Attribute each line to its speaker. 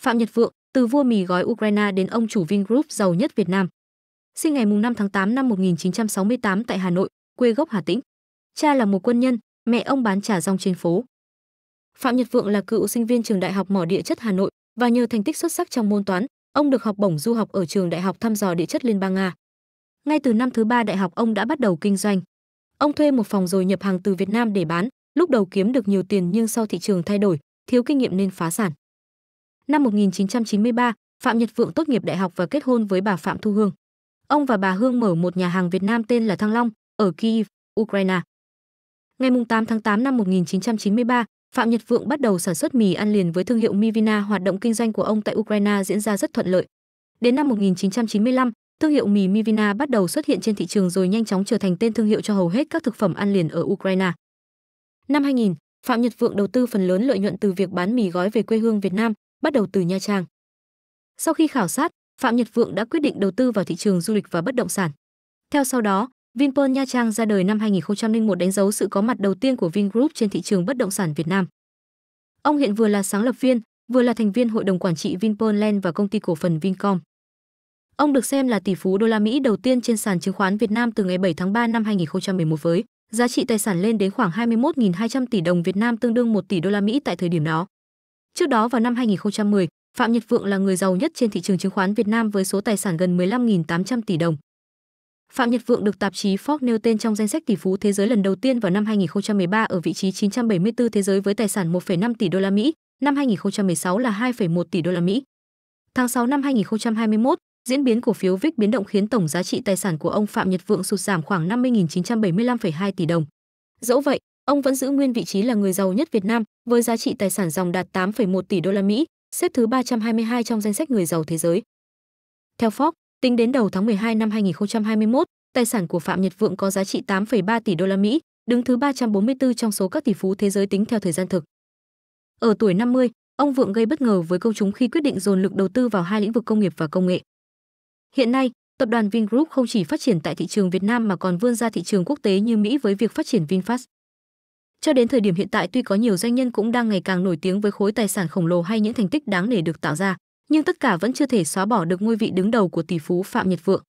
Speaker 1: Phạm Nhật Vượng, từ vua mì gói Ukraine đến ông chủ Vingroup giàu nhất Việt Nam. Sinh ngày 5 tháng 8 năm 1968 tại Hà Nội, quê gốc Hà Tĩnh. Cha là một quân nhân, mẹ ông bán trà rong trên phố. Phạm Nhật Vượng là cựu sinh viên trường Đại học Mỏ Địa chất Hà Nội và nhờ thành tích xuất sắc trong môn toán, ông được học bổng du học ở trường Đại học thăm dò địa chất Liên bang Nga. Ngay từ năm thứ ba đại học ông đã bắt đầu kinh doanh. Ông thuê một phòng rồi nhập hàng từ Việt Nam để bán, lúc đầu kiếm được nhiều tiền nhưng sau thị trường thay đổi, thiếu kinh nghiệm nên phá sản. Năm 1993, Phạm Nhật Vượng tốt nghiệp đại học và kết hôn với bà Phạm Thu Hương. Ông và bà Hương mở một nhà hàng Việt Nam tên là Thăng Long ở Kiev, Ukraine. Ngày 8 tháng 8 năm 1993, Phạm Nhật Vượng bắt đầu sản xuất mì ăn liền với thương hiệu Mivina, hoạt động kinh doanh của ông tại Ukraine diễn ra rất thuận lợi. Đến năm 1995, thương hiệu mì Mivina bắt đầu xuất hiện trên thị trường rồi nhanh chóng trở thành tên thương hiệu cho hầu hết các thực phẩm ăn liền ở Ukraine. Năm 2000, Phạm Nhật Vượng đầu tư phần lớn lợi nhuận từ việc bán mì gói về quê hương Việt Nam, bắt đầu từ Nha Trang. Sau khi khảo sát, Phạm Nhật Vượng đã quyết định đầu tư vào thị trường du lịch và bất động sản. Theo sau đó, Vinpearl Nha Trang ra đời năm 2001 đánh dấu sự có mặt đầu tiên của Vingroup trên thị trường bất động sản Việt Nam. Ông hiện vừa là sáng lập viên, vừa là thành viên hội đồng quản trị Vinpearl Land và công ty cổ phần Vincom. Ông được xem là tỷ phú đô la Mỹ đầu tiên trên sàn chứng khoán Việt Nam từ ngày 7 tháng 3 năm 2011 với giá trị tài sản lên đến khoảng 21.200 tỷ đồng Việt Nam tương đương 1 tỷ đô la Mỹ tại thời điểm đó. Trước đó vào năm 2010, Phạm Nhật Vượng là người giàu nhất trên thị trường chứng khoán Việt Nam với số tài sản gần 15.800 tỷ đồng. Phạm Nhật Vượng được tạp chí Forbes nêu tên trong danh sách tỷ phú thế giới lần đầu tiên vào năm 2013 ở vị trí 974 thế giới với tài sản 1,5 tỷ đô la Mỹ, năm 2016 là 2,1 tỷ đô la Mỹ. Tháng 6 năm 2021, diễn biến cổ phiếu VIX biến động khiến tổng giá trị tài sản của ông Phạm Nhật Vượng sụt giảm khoảng 50.975,2 tỷ đồng. Dẫu vậy, Ông vẫn giữ nguyên vị trí là người giàu nhất Việt Nam với giá trị tài sản dòng đạt 8,1 tỷ đô la Mỹ, xếp thứ 322 trong danh sách người giàu thế giới. Theo Forbes, tính đến đầu tháng 12 năm 2021, tài sản của Phạm Nhật Vượng có giá trị 8,3 tỷ đô la Mỹ, đứng thứ 344 trong số các tỷ phú thế giới tính theo thời gian thực. Ở tuổi 50, ông Vượng gây bất ngờ với công chúng khi quyết định dồn lực đầu tư vào hai lĩnh vực công nghiệp và công nghệ. Hiện nay, tập đoàn Vingroup không chỉ phát triển tại thị trường Việt Nam mà còn vươn ra thị trường quốc tế như Mỹ với việc phát triển VinFast. Cho đến thời điểm hiện tại tuy có nhiều doanh nhân cũng đang ngày càng nổi tiếng với khối tài sản khổng lồ hay những thành tích đáng nể được tạo ra, nhưng tất cả vẫn chưa thể xóa bỏ được ngôi vị đứng đầu của tỷ phú Phạm Nhật Vượng.